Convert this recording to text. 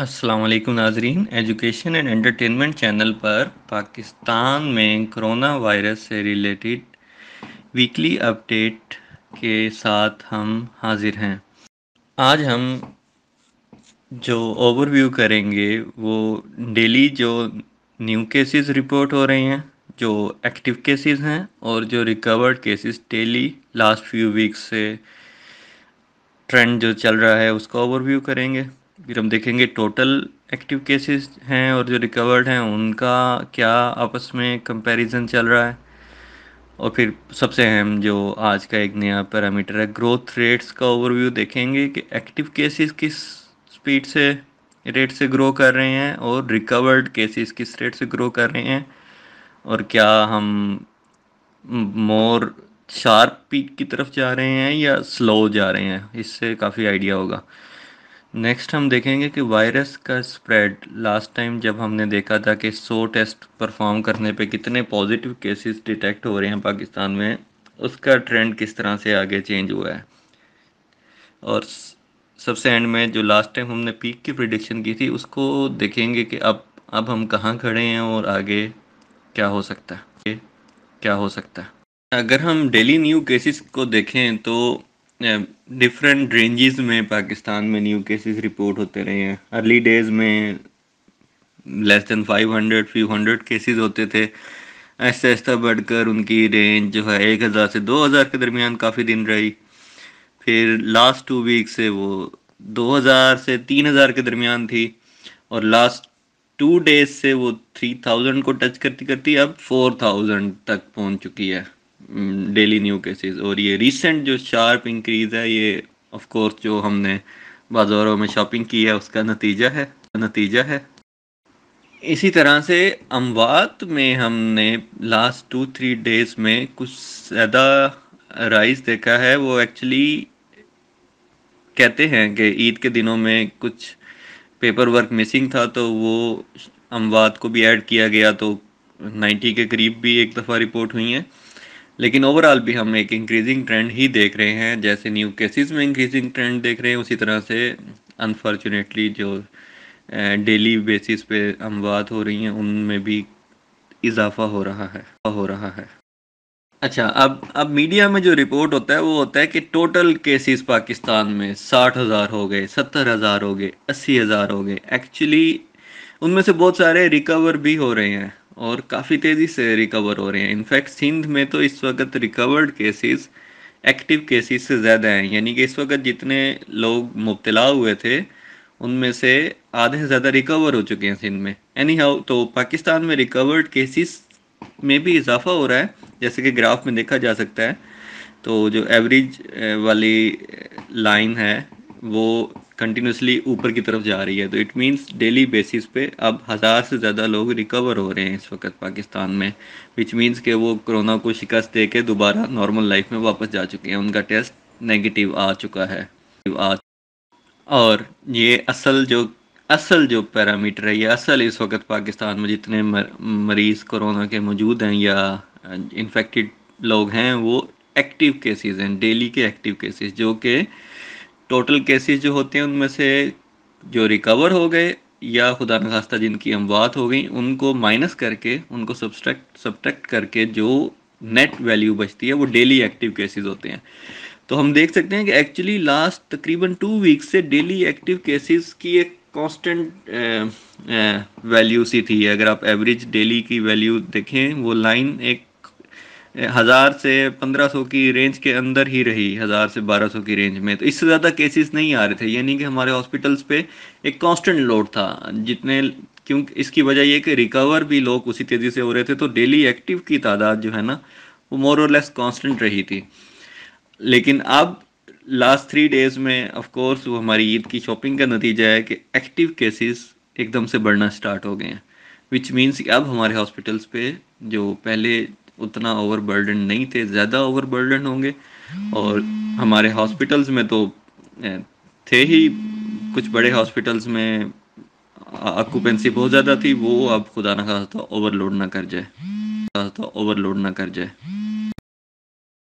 अस्सलाम नाजरीन education and entertainment channel पर पाकिस्तान में कोरोना वायरस से रिलेटेड वीकली अपडेट के साथ हम हाजिर हैं आज हम जो ओवरव्यू करेंगे वो डेली जो न्यू केसेस रिपोर्ट हो रहे हैं जो एक्टिव केसेस हैं और जो recovered cases daily last few weeks से ट्रेंड जो चल रहा है उसका ओवरव्यू करेंगे फिर हम देखेंगे टोटल एक्टिव केसेस हैं और जो रिकवर्ड हैं उनका क्या आपस में कंपैरिजन चल रहा है और फिर सबसे अहम जो आज का एक नया पैरामीटर है ग्रोथ रेट्स का ओवरव्यू देखेंगे कि एक्टिव केसेस किस स्पीड से रेट से ग्रो कर रहे हैं और रिकवर्ड केसेस किस रेट से ग्रो कर रहे हैं और क्या हम मोर शार्प पीक की तरफ जा रहे हैं या स्लो जा रहे हैं इससे काफ़ी आइडिया होगा नेक्स्ट हम देखेंगे कि वायरस का स्प्रेड लास्ट टाइम जब हमने देखा था कि 100 टेस्ट परफॉर्म करने पे कितने पॉजिटिव केसेस डिटेक्ट हो रहे हैं पाकिस्तान में उसका ट्रेंड किस तरह से आगे चेंज हुआ है और सबसे एंड में जो लास्ट टाइम हमने पीक की प्रिडिक्शन की थी उसको देखेंगे कि अब अब हम कहाँ खड़े हैं और आगे क्या हो सकता है क्या हो सकता है अगर हम डेली न्यू केसेस को देखें तो डिफरेंट रेंजेस में पाकिस्तान में न्यू केसेस रिपोर्ट होते रहे हैं अर्ली डेज में less than 500 few hundred cases होते थे ऐसे ऐसा बढ़कर उनकी रेंज जो है एक हज़ार से दो हज़ार के दरमियान काफ़ी दिन रही फिर लास्ट टू वीक से वो दो हज़ार से तीन हज़ार के दरमियान थी और लास्ट टू डेज से वो थ्री थाउजेंड को टच करती करती अब फोर थाउजेंड तक पहुंच चुकी है डेली न्यू केसेस और ये रिसेंट जो शार्प इंक्रीज है ये ऑफ कोर्स जो हमने बाज़ारों में शॉपिंग की है उसका नतीजा है नतीजा है इसी तरह से अमवात में हमने लास्ट टू थ्री डेज में कुछ ज़्यादा राइस देखा है वो एक्चुअली कहते हैं कि ईद के दिनों में कुछ पेपर वर्क मिसिंग था तो वो अमवात को भी ऐड किया गया तो 90 के करीब भी एक दफ़ा रिपोर्ट हुई हैं लेकिन ओवरऑल भी हम एक इंक्रीजिंग ट्रेंड ही देख रहे हैं जैसे न्यू केसेस में इंक्रीजिंग ट्रेंड देख रहे हैं उसी तरह से अनफॉर्चुनेटली जो डेली बेसिस पे अमवात हो रही हैं उनमें भी इजाफा हो रहा है हो रहा है अच्छा अब अब मीडिया में जो रिपोर्ट होता है वो होता है कि टोटल केसेस पाकिस्तान में साठ हज़ार हो गए सत्तर हज़ार हो गए अस्सी हज़ार हो गए एक्चुअली उनमें से बहुत सारे रिकवर भी हो रहे हैं और काफ़ी तेज़ी से रिकवर हो रहे हैं इनफैक्ट सिंध में तो इस वक्त रिकवर्ड केसेस एक्टिव केसेस से ज़्यादा हैं यानी कि इस वक्त जितने लोग मुबतला हुए थे उनमें से आधे से ज़्यादा रिकवर हो चुके हैं सिंध में एनी हाउ तो पाकिस्तान में रिकवर्ड केसेस में भी इजाफा हो रहा है जैसे कि ग्राफ में देखा जा सकता है तो जो एवरेज वाली लाइन है वो कंटिन्यूसली ऊपर की तरफ जा रही है तो इट मीन्स डेली बेसिस पे अब हज़ार से ज़्यादा लोग रिकवर हो रहे हैं इस वक्त पाकिस्तान में विच मीन्स के वो कोरोना को शिकस्त दे के दोबारा नॉर्मल लाइफ में वापस जा चुके हैं उनका टेस्ट नेगेटिव आ चुका है और ये असल जो असल जो पैरामीटर है ये असल इस वक्त पाकिस्तान में जितने मर, मरीज़ कोरोना के मौजूद हैं या इन्फेक्टेड लोग हैं वो एक्टिव केसेस हैं डेली के एक्टिव केसेस जो कि के टोटल केसेस जो होते हैं उनमें से जो रिकवर हो गए या खुदा नखास्ता जिनकी अमवात हो गई उनको माइनस करके उनको सब्सट्रैक्ट सब्ट्रैक्ट करके जो नेट वैल्यू बचती है वो डेली एक्टिव केसेस होते हैं तो हम देख सकते हैं कि एक्चुअली लास्ट तकरीबन टू वीक्स से डेली एक्टिव केसेस की एक कांस्टेंट वैल्यू सी थी अगर आप एवरेज डेली की वैल्यू देखें वो लाइन एक हज़ार से पंद्रह सौ की रेंज के अंदर ही रही हज़ार से बारह सौ की रेंज में तो इससे ज़्यादा केसेस नहीं आ रहे थे यानी कि हमारे हॉस्पिटल्स पे एक कांस्टेंट लोड था जितने क्योंकि इसकी वजह यह कि रिकवर भी लोग उसी तेज़ी से हो रहे थे तो डेली एक्टिव की तादाद जो है ना वो मोर और लेस कांस्टेंट रही थी लेकिन अब लास्ट थ्री डेज में ऑफकोर्स वो हमारी ईद की शॉपिंग का नतीजा है कि एक्टिव केसेस एकदम से बढ़ना स्टार्ट हो गए हैं विच मीन्स अब हमारे हॉस्पिटल्स पे जो पहले उतना ओवरबर्डन नहीं थे ज़्यादा ओवरबर्डन होंगे और हमारे हॉस्पिटल्स में तो थे ही कुछ बड़े हॉस्पिटल्स में ऑक्यूपेंसी बहुत ज़्यादा थी वो अब खुदा ना खास्ता ओवरलोड ना कर जाए खास्ता ओवरलोड ना कर जाए